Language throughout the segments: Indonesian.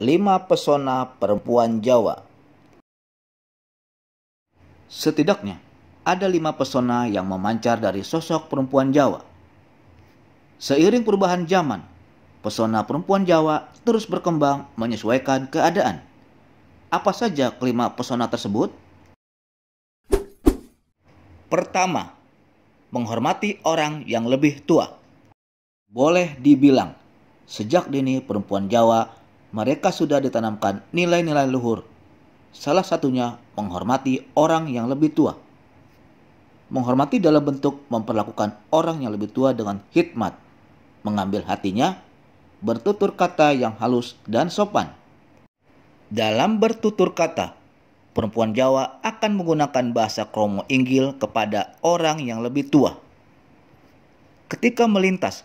5 Pesona Perempuan Jawa. Setidaknya, ada lima pesona yang memancar dari sosok perempuan Jawa. Seiring perubahan zaman, pesona perempuan Jawa terus berkembang menyesuaikan keadaan. Apa saja kelima pesona tersebut? Pertama, menghormati orang yang lebih tua. Boleh dibilang, sejak dini perempuan Jawa mereka sudah ditanamkan nilai-nilai luhur. Salah satunya menghormati orang yang lebih tua. Menghormati dalam bentuk memperlakukan orang yang lebih tua dengan hikmat, mengambil hatinya, bertutur kata yang halus dan sopan. Dalam bertutur kata, perempuan Jawa akan menggunakan bahasa kromo inggil kepada orang yang lebih tua. Ketika melintas,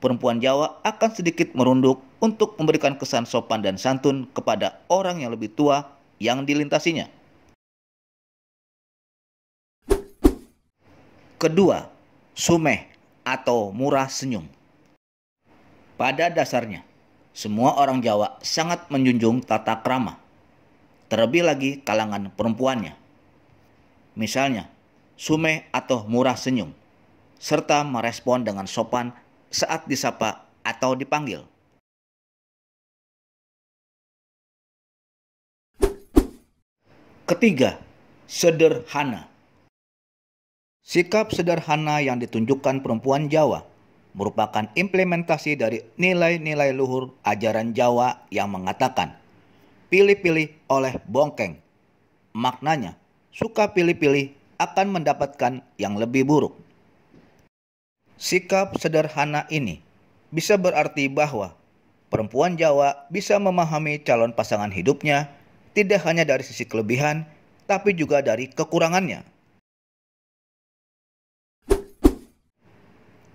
perempuan Jawa akan sedikit merunduk untuk memberikan kesan sopan dan santun kepada orang yang lebih tua yang dilintasinya. Kedua, sumeh atau murah senyum. Pada dasarnya, semua orang Jawa sangat menjunjung tata krama, terlebih lagi kalangan perempuannya. Misalnya, sumeh atau murah senyum, serta merespon dengan sopan saat disapa atau dipanggil. Ketiga, sederhana. Sikap sederhana yang ditunjukkan perempuan Jawa merupakan implementasi dari nilai-nilai luhur ajaran Jawa yang mengatakan pilih-pilih oleh bongkeng. Maknanya, suka pilih-pilih akan mendapatkan yang lebih buruk. Sikap sederhana ini bisa berarti bahwa perempuan Jawa bisa memahami calon pasangan hidupnya tidak hanya dari sisi kelebihan, tapi juga dari kekurangannya.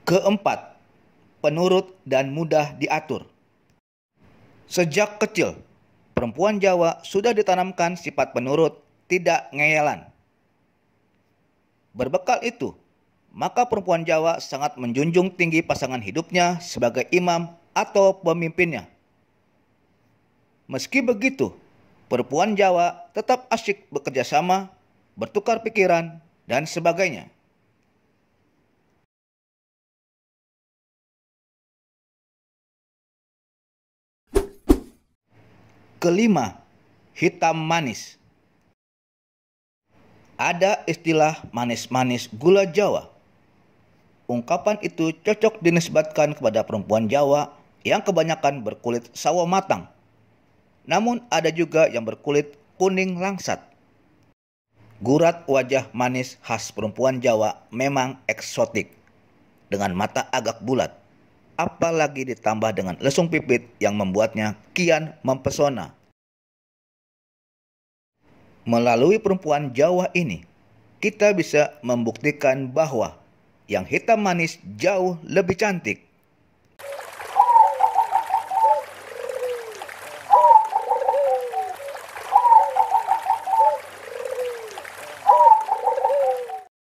Keempat, penurut dan mudah diatur. Sejak kecil, perempuan Jawa sudah ditanamkan sifat penurut, tidak ngeyelan. Berbekal itu, maka perempuan Jawa sangat menjunjung tinggi pasangan hidupnya sebagai imam atau pemimpinnya. Meski begitu, perempuan Jawa tetap asyik bekerja sama, bertukar pikiran, dan sebagainya. Kelima, hitam manis. Ada istilah manis-manis gula Jawa. Ungkapan itu cocok dinisbatkan kepada perempuan Jawa yang kebanyakan berkulit sawo matang namun ada juga yang berkulit kuning langsat. Gurat wajah manis khas perempuan Jawa memang eksotik, dengan mata agak bulat, apalagi ditambah dengan lesung pipit yang membuatnya kian mempesona. Melalui perempuan Jawa ini, kita bisa membuktikan bahwa yang hitam manis jauh lebih cantik.